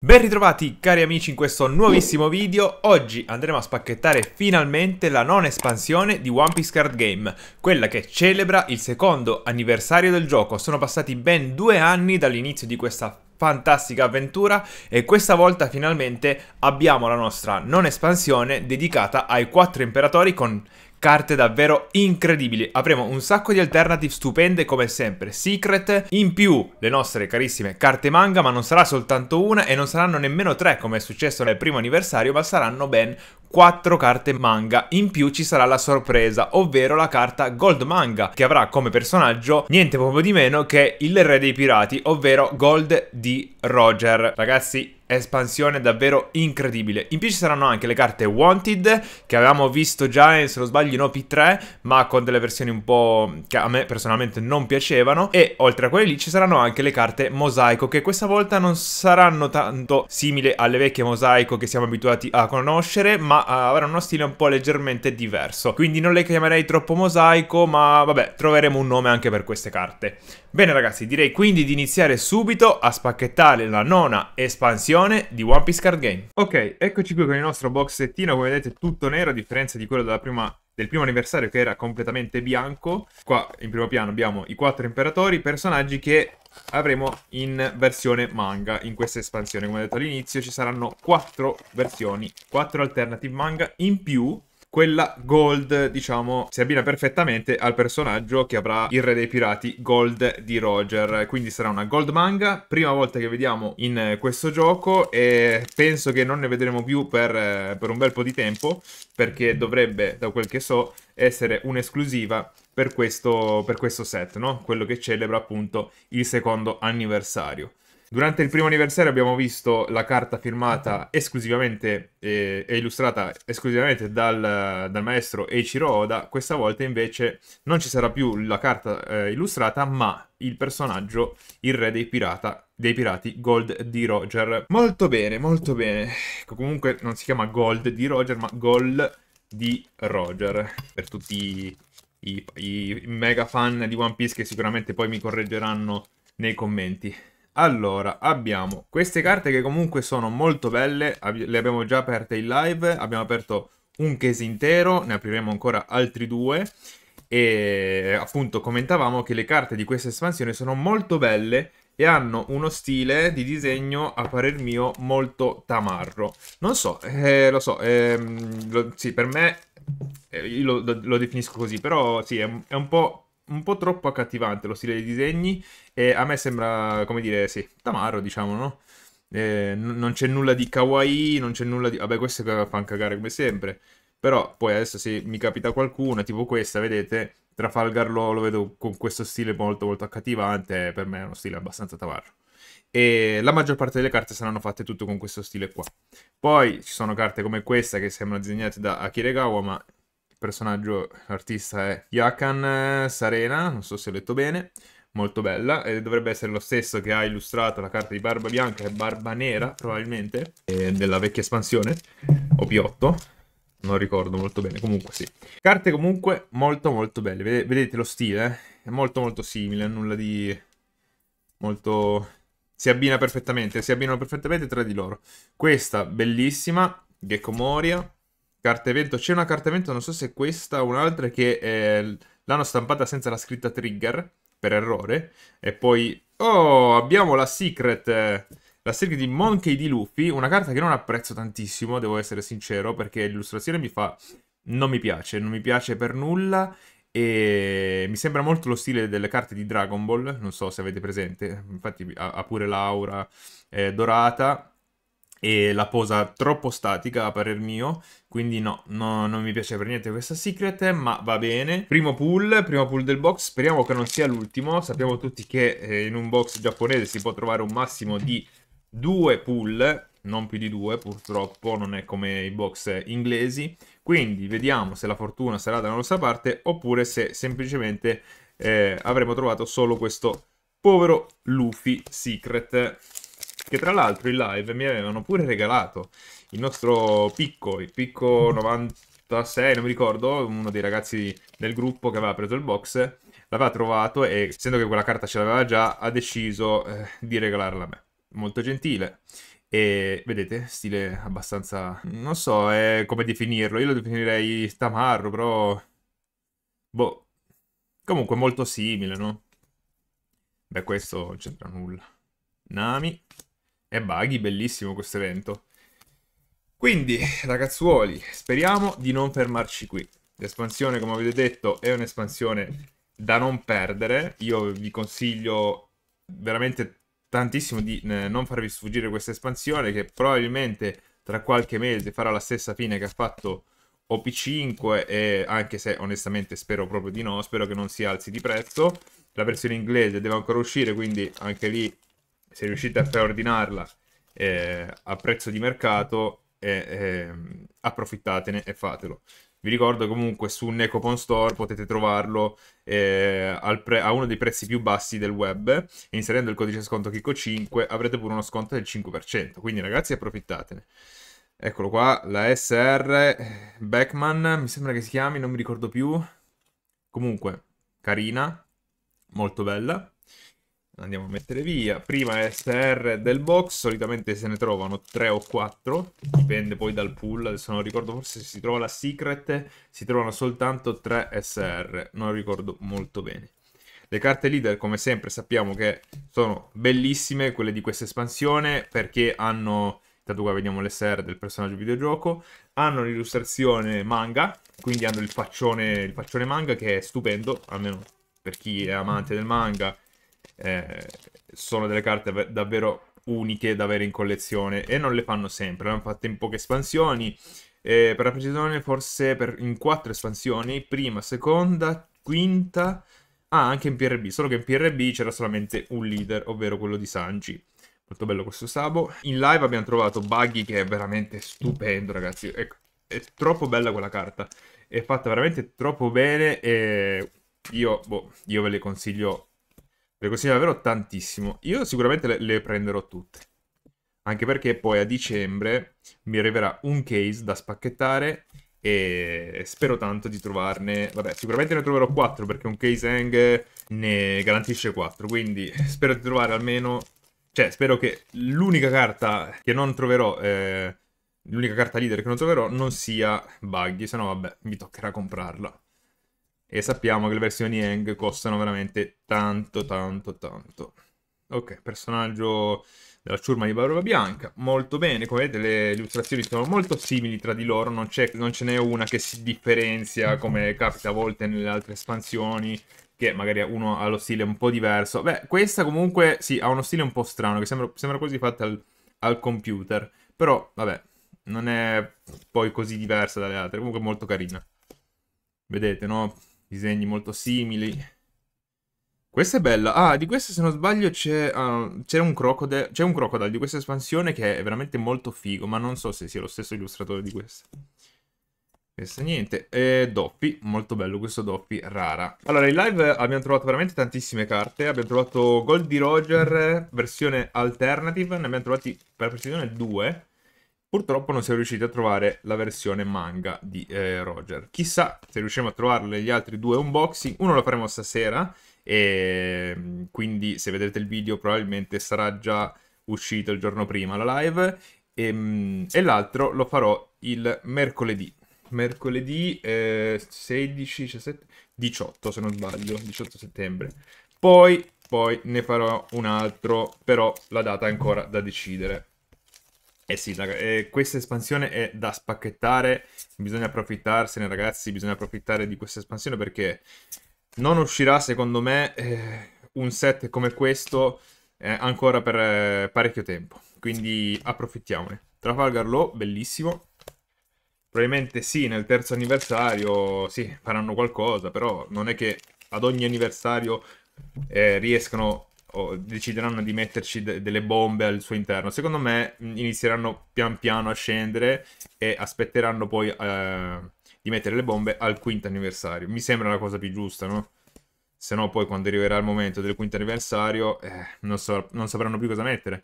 Ben ritrovati cari amici in questo nuovissimo video, oggi andremo a spacchettare finalmente la nona espansione di One Piece Card Game, quella che celebra il secondo anniversario del gioco, sono passati ben due anni dall'inizio di questa fantastica avventura e questa volta finalmente abbiamo la nostra non espansione dedicata ai quattro imperatori con Carte davvero incredibili. Avremo un sacco di alternative stupende come sempre. Secret, in più le nostre carissime carte manga, ma non sarà soltanto una e non saranno nemmeno tre come è successo nel primo anniversario, ma saranno ben 4 carte manga. In più ci sarà la sorpresa, ovvero la carta Gold Manga, che avrà come personaggio niente proprio di meno che il re dei pirati, ovvero Gold di Roger. Ragazzi, espansione davvero incredibile. In più ci saranno anche le carte Wanted, che avevamo visto già, eh, se non sbaglio, in OP3, ma con delle versioni un po' che a me personalmente non piacevano. E oltre a quelle lì ci saranno anche le carte Mosaico, che questa volta non saranno tanto simili alle vecchie Mosaico che siamo abituati a conoscere, ma ma avrà uno stile un po' leggermente diverso. Quindi non le chiamerei troppo mosaico, ma vabbè, troveremo un nome anche per queste carte. Bene ragazzi, direi quindi di iniziare subito a spacchettare la nona espansione di One Piece Card Game. Ok, eccoci qui con il nostro boxettino, come vedete tutto nero, a differenza di quello della prima del primo anniversario che era completamente bianco. Qua in primo piano abbiamo i quattro imperatori, personaggi che avremo in versione manga in questa espansione. Come ho detto all'inizio ci saranno quattro versioni, quattro alternative manga in più quella gold, diciamo, si abbina perfettamente al personaggio che avrà il re dei pirati gold di Roger. Quindi sarà una gold manga, prima volta che vediamo in eh, questo gioco e penso che non ne vedremo più per, eh, per un bel po' di tempo, perché dovrebbe, da quel che so, essere un'esclusiva per questo, per questo set, no? quello che celebra appunto il secondo anniversario. Durante il primo anniversario abbiamo visto la carta firmata esclusivamente eh, e illustrata esclusivamente dal, dal, maestro Eiichiro Oda. Questa volta invece non ci sarà più la carta eh, illustrata, ma il personaggio, il re dei, pirata, dei pirati, Gold di Roger. Molto bene, molto bene. Ecco, comunque non si chiama Gold di Roger, ma Gold di Roger. Per tutti i, i mega fan di One Piece che sicuramente poi mi correggeranno nei commenti. Allora, abbiamo queste carte che comunque sono molto belle, le abbiamo già aperte in live, abbiamo aperto un case intero, ne apriremo ancora altri due e appunto commentavamo che le carte di questa espansione sono molto belle e hanno uno stile di disegno a parer mio molto tamarro. Non so, eh, lo so, eh, lo, sì, per me eh, io lo, lo, definisco così, però sì, è, è un po' un po' troppo accattivante lo stile dei disegni e a me sembra, come dire, sì, tamaro, diciamo, no? Eh, n- non c'è nulla di kawaii, non c'è nulla di... Vabbè, questo fanno cagare come sempre. Però poi adesso se mi capita qualcuna, tipo questa, vedete, Trafalgar lo, lo vedo con questo stile molto molto accattivante, eh, per me è uno stile abbastanza tavarro. E la maggior parte delle carte saranno fatte tutto con questo stile qua. Poi ci sono carte come questa che sembrano disegnate da Akiregawa, ma personaggio artista è Yakan eh, Sarena, non so se ho letto bene, molto bella, e dovrebbe essere lo stesso che ha illustrato la carta di Barba Bianca e Barba Nera, probabilmente, della vecchia espansione, o P8, non ricordo molto bene, comunque sì. Carte comunque molto molto belle, vedete lo stile, eh? è molto molto simile, nulla di molto... Si abbina perfettamente, si abbinano perfettamente tra di loro. Questa, bellissima, Gecko Moria, carta evento. C'è una carta evento, non so se è questa o un'altra, che eh, l'hanno stampata senza la scritta trigger, per errore. E poi... Oh, abbiamo la secret... la secret di Monkey di Luffy, una carta che non apprezzo tantissimo, devo essere sincero, perché l'illustrazione mi fa... Non mi piace, non mi piace per nulla e mi sembra molto lo stile delle carte di Dragon Ball, non so se avete presente, infatti ha pure l'aura eh, dorata e la posa troppo statica a parer mio quindi no, no, non mi piace per niente questa secret ma va bene primo pull, primo pull del box speriamo che non sia l'ultimo sappiamo tutti che eh, in un box giapponese si può trovare un massimo di due pull non più di due purtroppo non è come i box inglesi quindi vediamo se la fortuna sarà dalla nostra parte oppure se semplicemente eh, avremo trovato solo questo povero Luffy secret che tra l'altro in live mi avevano pure regalato il nostro Picco, il Picco 96, non mi ricordo, uno dei ragazzi del gruppo che aveva preso il box, l'aveva trovato e essendo che quella carta ce l'aveva già, ha deciso eh, di regalarla a me. Molto gentile. E vedete, stile abbastanza... non so eh, come definirlo, io lo definirei tamarro, però... Boh, Comunque molto simile, no? Beh, questo non c'entra nulla. Nami. E Baghi, bellissimo questo evento. Quindi, ragazzuoli, speriamo di non fermarci qui. L'espansione, come avete detto, è un'espansione da non perdere. Io vi consiglio veramente tantissimo di eh, non farvi sfuggire questa espansione che probabilmente tra qualche mese farà la stessa fine che ha fatto OP5 e anche se onestamente spero proprio di no, spero che non si alzi di prezzo. La versione inglese deve ancora uscire, quindi anche lì se riuscite a preordinarla eh, a prezzo di mercato, eh, approfittatene e fatelo. Vi ricordo comunque su Necopon Store potete trovarlo eh, pre- a uno dei prezzi più bassi del web. Inserendo il codice sconto Kiko5 avrete pure uno sconto del 5%. Quindi ragazzi approfittatene. Eccolo qua, la SR Beckman, mi sembra che si chiami, non mi ricordo più. Comunque, carina, molto bella andiamo a mettere via. Prima SR del box, solitamente se ne trovano 3 o 4, dipende poi dal pool, adesso non ricordo forse se si trova la secret, si trovano soltanto 3 SR, non ricordo molto bene. Le carte leader, come sempre, sappiamo che sono bellissime, quelle di questa espansione, perché hanno... Intanto qua vediamo l'SR del personaggio videogioco. Hanno l'illustrazione manga, quindi hanno il faccione, il faccione manga, che è stupendo, almeno per chi è amante del manga eh, sono delle carte davvero uniche da avere in collezione e non le fanno sempre, le hanno fatte in poche espansioni, eh, per la precisione forse per, in quattro espansioni, prima, seconda, quinta, ah anche in PRB, solo che in PRB c'era solamente un leader, ovvero quello di Sanji. Molto bello questo sabo. In live abbiamo trovato Buggy che è veramente stupendo ragazzi, è, è troppo bella quella carta, è fatta veramente troppo bene e io, boh, io ve le consiglio le consiglio davvero tantissimo. Io sicuramente le, le prenderò tutte. Anche perché poi a dicembre mi arriverà un case da spacchettare e spero tanto di trovarne... Vabbè, sicuramente ne troverò 4 perché un case hang ne garantisce 4, quindi spero di trovare almeno... Cioè, spero che l'unica carta che non troverò, eh, l'unica carta leader che non troverò non sia Buggy, Sennò, vabbè, mi toccherà comprarla. E sappiamo che le versioni Hang costano veramente tanto, tanto, tanto. Ok, personaggio della ciurma di Barba Bianca. Molto bene, come vedete le illustrazioni sono molto simili tra di loro, non, non ce n'è una che si differenzia come capita a volte nelle altre espansioni, che magari uno ha lo stile un po' diverso. Beh, questa comunque sì, ha uno stile un po' strano, che sembra, sembra quasi fatta al, al computer, però vabbè, non è poi così diversa dalle altre, comunque molto carina. Vedete, no? disegni molto simili. Questa è bella. Ah, di questa se non sbaglio c'è uh, un crocodile, c'è un crocodile di questa espansione che è veramente molto figo, ma non so se sia lo stesso illustratore di questa. Questa niente. E Doppi, molto bello questo Doppi, rara. Allora, in live abbiamo trovato veramente tantissime carte. Abbiamo trovato Goldie Roger, versione alternative, ne abbiamo trovati per precisione due. Purtroppo non siamo riusciti a trovare la versione manga di eh, Roger. Chissà se riusciamo a trovarlo negli altri due unboxing. Uno lo faremo stasera e mm, quindi se vedrete il video probabilmente sarà già uscito il giorno prima la live e, mm, e l'altro lo farò il mercoledì. Mercoledì eh, 16, 17, 18 se non sbaglio, 18 settembre. Poi, poi ne farò un altro, però la data è ancora da decidere. Eh sì, eh, questa espansione è da spacchettare, bisogna approfittarsene ragazzi, bisogna approfittare di questa espansione perché non uscirà secondo me eh, un set come questo eh, ancora per eh, parecchio tempo, quindi approfittiamone. Trafalgar Law, bellissimo, probabilmente sì, nel terzo anniversario sì, faranno qualcosa, però non è che ad ogni anniversario eh, riescano o decideranno di metterci de- delle bombe al suo interno. Secondo me mm, inizieranno pian piano a scendere e aspetteranno poi eh, di mettere le bombe al quinto anniversario. Mi sembra la cosa più giusta, no? Se no poi quando arriverà il momento del quinto anniversario eh, non, so, non sapranno più cosa mettere.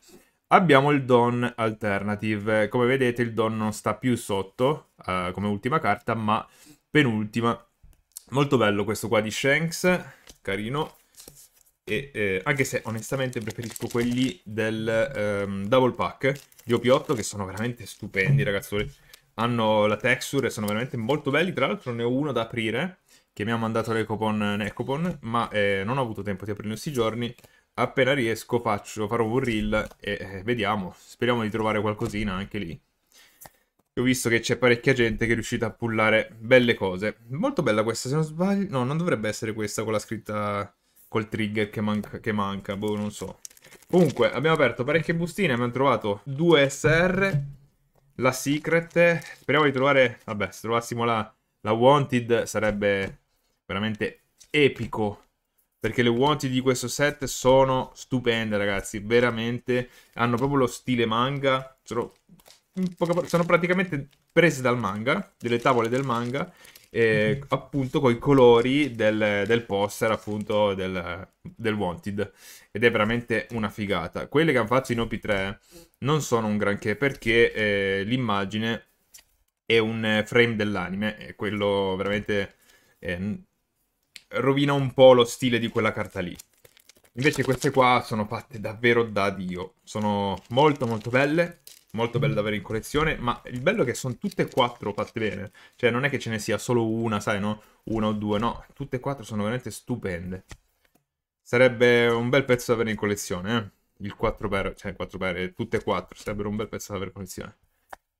Abbiamo il Don Alternative. Come vedete il Don non sta più sotto eh, come ultima carta, ma penultima. Molto bello questo qua di Shanks, carino e, eh, anche se onestamente preferisco quelli del ehm, Double Pack di OP8 che sono veramente stupendi mm. ragazzi Hanno la texture e sono veramente molto belli, tra l'altro ne ho uno da aprire che mi ha mandato l'Ecopon Necopon, ma eh, non ho avuto tempo di aprirlo in questi giorni. Appena riesco faccio, farò un reel e eh, vediamo, speriamo di trovare qualcosina anche lì. Ho visto che c'è parecchia gente che è riuscita a pullare belle cose. Molto bella questa, se non sbaglio. No, non dovrebbe essere questa con la scritta col trigger che manca, che manca, boh, non so. Comunque, abbiamo aperto parecchie bustine, abbiamo trovato due SR, la Secret, speriamo di trovare, vabbè, se trovassimo la, la Wanted sarebbe veramente epico. Perché le Wanted di questo set sono stupende, ragazzi, veramente. Hanno proprio lo stile manga, sono, sono praticamente prese dal manga, delle tavole del manga, eh, appunto con i colori del, del poster appunto del, del, Wanted ed è veramente una figata. Quelle che hanno fatto in OP3 non sono un granché perché eh, l'immagine è un frame dell'anime e quello veramente eh, rovina un po' lo stile di quella carta lì. Invece queste qua sono fatte davvero da Dio, sono molto molto belle molto belle da avere in collezione, ma il bello è che sono tutte e quattro fatte bene, cioè non è che ce ne sia solo una, sai, no? Una o due, no, tutte e quattro sono veramente stupende. Sarebbe un bel pezzo da avere in collezione, eh? Il 4 per, cioè 4 per, eh, tutte e quattro, sarebbero un bel pezzo da avere in collezione.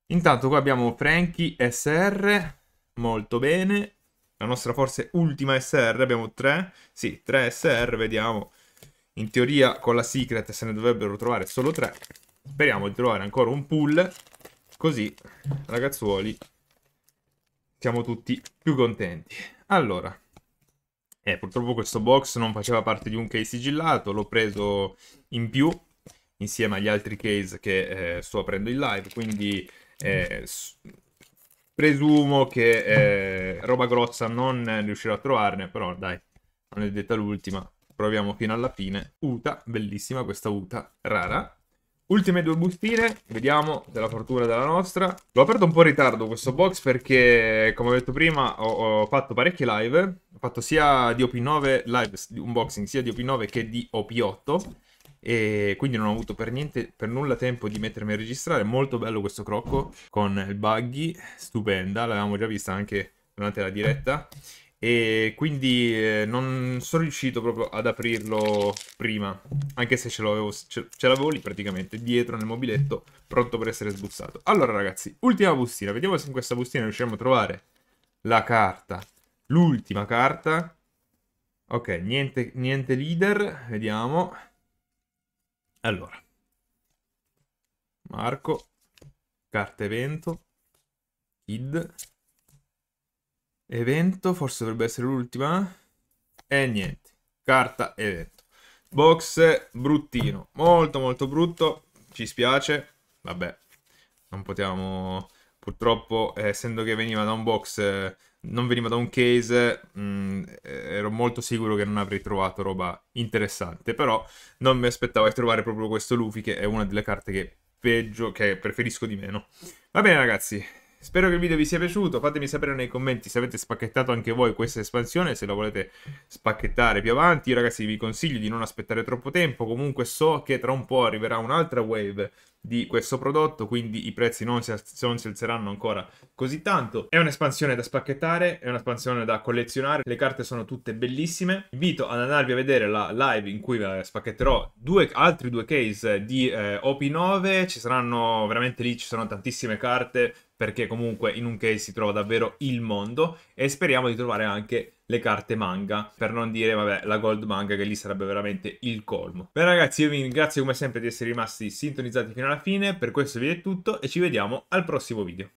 Intanto qua abbiamo Franky SR, molto bene. La nostra forse ultima SR, abbiamo tre. sì, 3 SR, vediamo. In teoria con la Secret se ne dovrebbero trovare solo tre. Speriamo di trovare ancora un pull, così, ragazzuoli, siamo tutti più contenti. Allora, eh, purtroppo questo box non faceva parte di un case sigillato, l'ho preso in più, insieme agli altri case che eh, sto aprendo in live, quindi eh, presumo che eh, roba grossa non riuscirò a trovarne, però dai, non è detta l'ultima, proviamo fino alla fine. Uta, bellissima questa Uta, rara, Ultime due bustine, vediamo se la fortuna della nostra. L'ho aperto un po' in ritardo questo box perché, come ho detto prima, ho, ho fatto parecchie live. Ho fatto sia di OP9 live unboxing, sia di OP9 che di OP8. E quindi non ho avuto per niente, per nulla tempo di mettermi a registrare. Molto bello questo crocco con il buggy, stupenda. L'avevamo già vista anche durante la diretta e quindi eh, non sono riuscito proprio ad aprirlo prima, anche se ce l'avevo, ce, ce l'avevo lì praticamente, dietro nel mobiletto, pronto per essere sbuzzato. Allora ragazzi, ultima bustina, vediamo se in questa bustina riusciamo a trovare la carta, l'ultima carta. Ok, niente, niente leader, vediamo. Allora, Marco, carta evento, Kid, Evento, forse dovrebbe essere l'ultima. E niente, carta evento. Box bruttino, molto molto brutto, ci spiace. Vabbè, non potevamo... Purtroppo, eh, essendo che veniva da un box, eh, non veniva da un case, mh, mm, eh, ero molto sicuro che non avrei trovato roba interessante. Però non mi aspettavo di trovare proprio questo Luffy, che è una delle carte che peggio, che preferisco di meno. Va bene ragazzi, Spero che il video vi sia piaciuto, fatemi sapere nei commenti se avete spacchettato anche voi questa espansione, se la volete spacchettare più avanti. Io ragazzi vi consiglio di non aspettare troppo tempo, comunque so che tra un po' arriverà un'altra wave di questo prodotto, quindi i prezzi non si, non si alzeranno ancora così tanto. È un'espansione da spacchettare, è un'espansione da collezionare, le carte sono tutte bellissime. Invito ad andarvi a vedere la live in cui spacchetterò due, altri due case di eh, OP9, ci saranno veramente lì, ci sono tantissime carte perché comunque in un case si trova davvero il mondo e speriamo di trovare anche le carte manga, per non dire, vabbè, la gold manga che lì sarebbe veramente il colmo. Bene ragazzi, io vi ringrazio come sempre di essere rimasti sintonizzati fino alla fine, per questo video è tutto e ci vediamo al prossimo video.